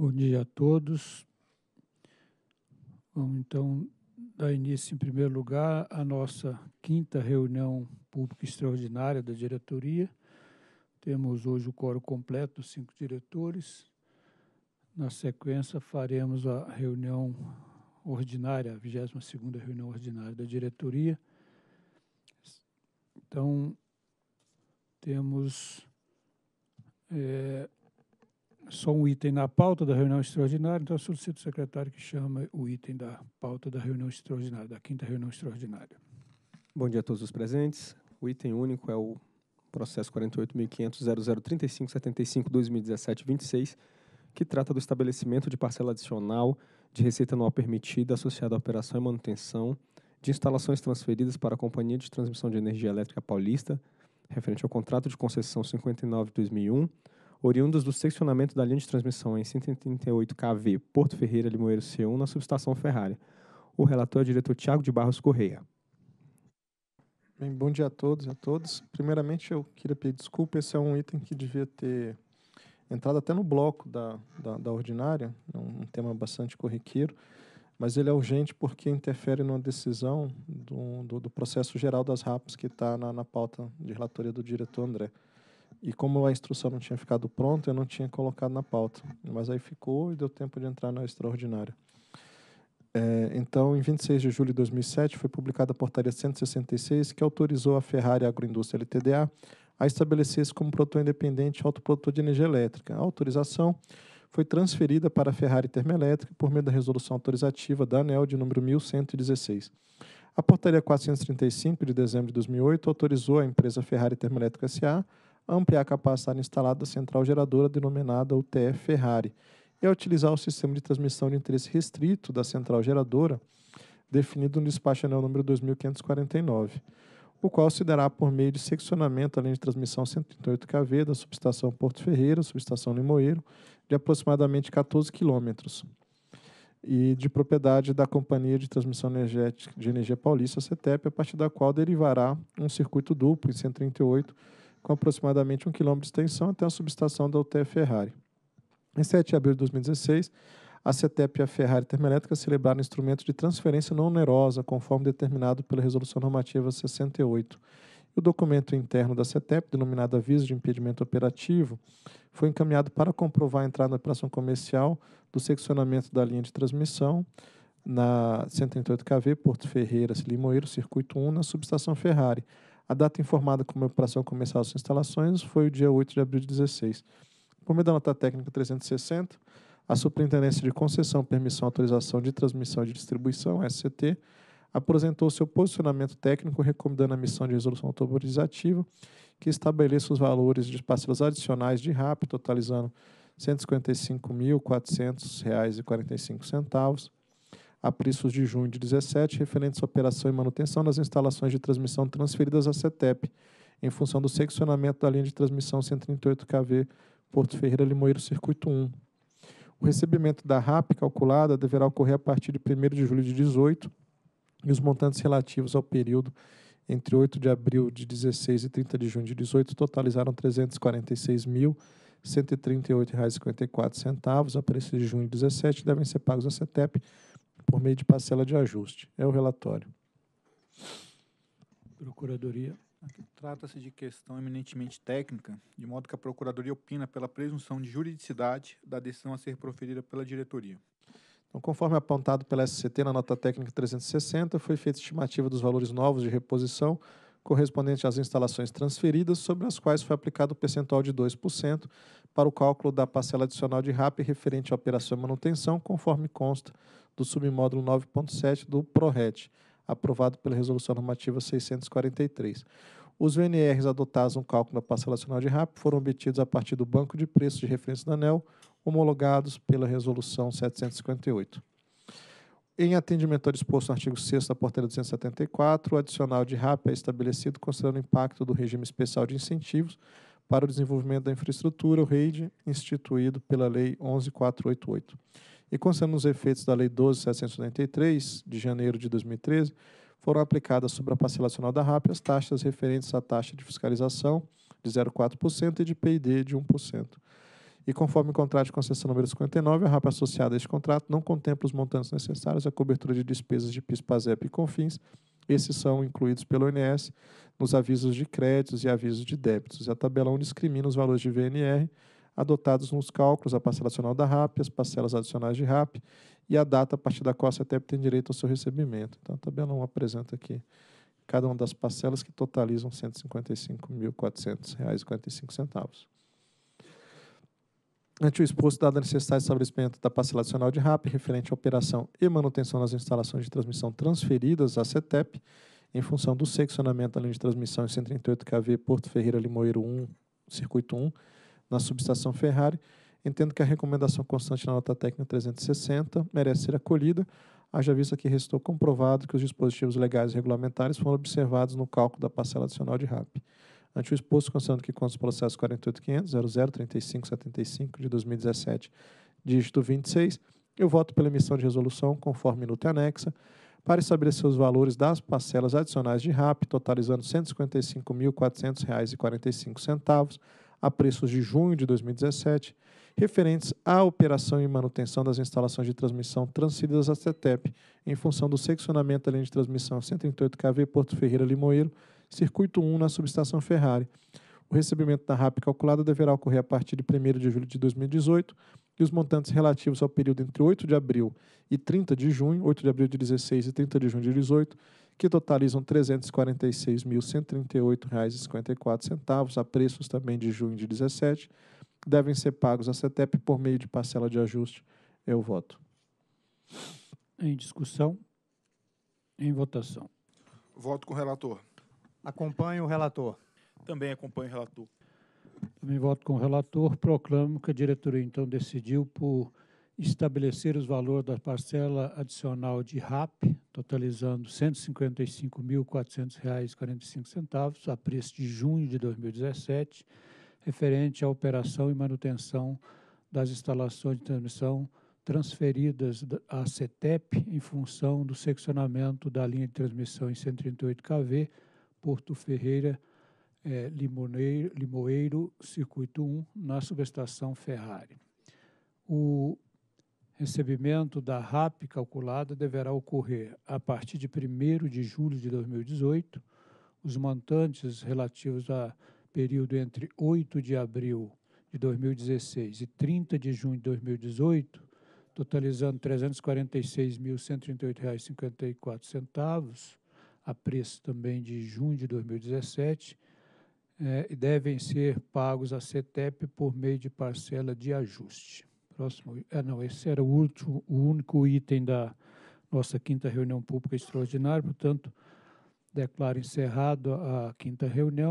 Bom dia a todos. Vamos então dar início, em primeiro lugar, à nossa quinta reunião pública extraordinária da diretoria. Temos hoje o coro completo cinco diretores. Na sequência, faremos a reunião ordinária, a 22 reunião ordinária da diretoria. Então, temos é, só um item na pauta da reunião extraordinária, então eu solicito o secretário que chama o item da pauta da reunião extraordinária, da quinta reunião extraordinária. Bom dia a todos os presentes. O item único é o processo 48.500.00.35.75.2017.26 que trata do estabelecimento de parcela adicional de receita anual permitida associada à operação e manutenção de instalações transferidas para a Companhia de Transmissão de Energia Elétrica Paulista, referente ao contrato de concessão 59-2001, oriundas do seccionamento da linha de transmissão em 138 kV Porto Ferreira Limoeiro C1 na subestação Ferrari. O relator é o diretor Tiago de Barros Correia. Bem, bom dia a todos e a todas. Primeiramente, eu queria pedir desculpa, esse é um item que devia ter entrado até no bloco da, da, da ordinária, é um tema bastante corriqueiro, mas ele é urgente porque interfere numa decisão do, do, do processo geral das RAPs que está na, na pauta de relatoria do diretor André. E como a instrução não tinha ficado pronta, eu não tinha colocado na pauta. Mas aí ficou e deu tempo de entrar na extraordinária. É, então, em 26 de julho de 2007, foi publicada a Portaria 166, que autorizou a Ferrari Agroindústria LTDA a estabelecer-se como produtor independente autoprodutor de energia elétrica. A autorização foi transferida para a Ferrari Termoelétrica por meio da resolução autorizativa da ANEL de número 1116. A Portaria 435, de dezembro de 2008, autorizou a empresa Ferrari Termoelétrica S.A ampliar a capacidade instalada da central geradora denominada UTE Ferrari e a utilizar o sistema de transmissão de interesse restrito da central geradora definido no despacho anel número 2549, o qual se dará por meio de seccionamento além de transmissão 138 kV da subestação Porto Ferreira, subestação Limoeiro, de aproximadamente 14 quilômetros e de propriedade da Companhia de Transmissão Energética de Energia Paulista, CETEP, a partir da qual derivará um circuito duplo em 138 com aproximadamente um quilômetro de extensão até a subestação da UTE Ferrari. Em 7 de abril de 2016, a CETEP e a Ferrari Termoelétrica celebraram instrumento de transferência não onerosa, conforme determinado pela Resolução Normativa 68. O documento interno da CETEP, denominado Aviso de Impedimento Operativo, foi encaminhado para comprovar a entrada na operação comercial do seccionamento da linha de transmissão na 138 KV, Porto Ferreira, Limoeiro, Circuito 1, na subestação Ferrari, a data informada como operação comercial das instalações foi o dia 8 de abril de 16. Por meio da nota técnica 360, a Superintendência de Concessão, Permissão, e Autorização de Transmissão e de Distribuição, SCT, apresentou seu posicionamento técnico recomendando a missão de resolução autorizativa que estabeleça os valores de parcelas adicionais de RAP, totalizando R$ 155.400,45 a preços de junho de 17, referentes à operação e manutenção das instalações de transmissão transferidas à CETEP, em função do seccionamento da linha de transmissão 138 kV Porto Ferreira Limoeiro Circuito 1. O recebimento da RAP calculada deverá ocorrer a partir de 1 de julho de 18 e os montantes relativos ao período entre 8 de abril de 16 e 30 de junho de 18 totalizaram R$ 346.138,54 a preço de junho de 17 devem ser pagos à CETEP por meio de parcela de ajuste. É o relatório. Procuradoria. Trata-se de questão eminentemente técnica, de modo que a Procuradoria opina pela presunção de juridicidade da decisão a ser proferida pela diretoria. Então, conforme apontado pela SCT na nota técnica 360, foi feita estimativa dos valores novos de reposição correspondente às instalações transferidas, sobre as quais foi aplicado o percentual de 2% para o cálculo da parcela adicional de RAP referente à operação e manutenção, conforme consta do submódulo 9.7 do PRORET, aprovado pela Resolução Normativa 643. Os VNRs adotados no cálculo da parcela adicional de RAP foram obtidos a partir do banco de preços de referência da ANEL, homologados pela Resolução 758. Em atendimento ao disposto no artigo 6 da Portaria 274, o adicional de RAP é estabelecido considerando o impacto do regime especial de incentivos para o desenvolvimento da infraestrutura, o REID, instituído pela Lei 11488. E considerando os efeitos da Lei 12793, de janeiro de 2013, foram aplicadas sobre a nacional da RAP as taxas referentes à taxa de fiscalização de 0,4% e de PID de 1%. E conforme o contrato de concessão número 59, a RAP associada a este contrato não contempla os montantes necessários à cobertura de despesas de PIS, PASEP e CONFINS. Esses são incluídos pelo INS nos avisos de créditos e avisos de débitos. a tabela 1 discrimina os valores de VNR adotados nos cálculos, a parcela adicional da RAP, as parcelas adicionais de RAP e a data a partir da qual a CETEP tem direito ao seu recebimento. Então, a tabela 1 apresenta aqui cada uma das parcelas que totalizam R$ 155.400,45. Ante né, o exposto, dada a necessidade de estabelecimento da parcela adicional de RAP referente à operação e manutenção nas instalações de transmissão transferidas à CETEP, em função do seccionamento da linha de transmissão em 138 kV Porto Ferreira Limoeiro 1, circuito 1, na subestação Ferrari, entendo que a recomendação constante na nota técnica 360 merece ser acolhida, haja vista que restou comprovado que os dispositivos legais e regulamentares foram observados no cálculo da parcela adicional de RAP ante o exposto, considerando que consta o processo 48.500.003575 de 2017, dígito 26, eu voto pela emissão de resolução, conforme minuta anexa, para estabelecer os valores das parcelas adicionais de RAP, totalizando R$ 155.400,45, a preços de junho de 2017, referentes à operação e manutenção das instalações de transmissão transferidas à CETEP, em função do seccionamento da linha de transmissão 138 kV Porto Ferreira Limoeiro, Circuito 1 na subestação Ferrari. O recebimento da RAP calculada deverá ocorrer a partir de 1 de julho de 2018 e os montantes relativos ao período entre 8 de abril e 30 de junho, 8 de abril de 16 e 30 de junho de 18, que totalizam R$ 346.138,54, a preços também de junho de 17, devem ser pagos à CETEP por meio de parcela de ajuste. Eu voto. Em discussão. Em votação. Voto com o relator. Acompanho o relator. Também acompanho o relator. Também voto com o relator. Proclamo que a diretoria, então, decidiu por estabelecer os valores da parcela adicional de RAP, totalizando R$ 155.400,45, a preço de junho de 2017, referente à operação e manutenção das instalações de transmissão transferidas à CETEP em função do seccionamento da linha de transmissão em 138 kV Porto Ferreira, é, Limoneiro, Limoeiro, Circuito 1, na subestação Ferrari. O recebimento da RAP calculada deverá ocorrer a partir de 1 de julho de 2018. Os montantes relativos a período entre 8 de abril de 2016 e 30 de junho de 2018, totalizando R$ 346.138,54, a preço também de junho de 2017, eh, e devem ser pagos à CETEP por meio de parcela de ajuste. Próximo, ah, não, esse era o, último, o único item da nossa quinta reunião pública extraordinária, portanto, declaro encerrado a quinta reunião.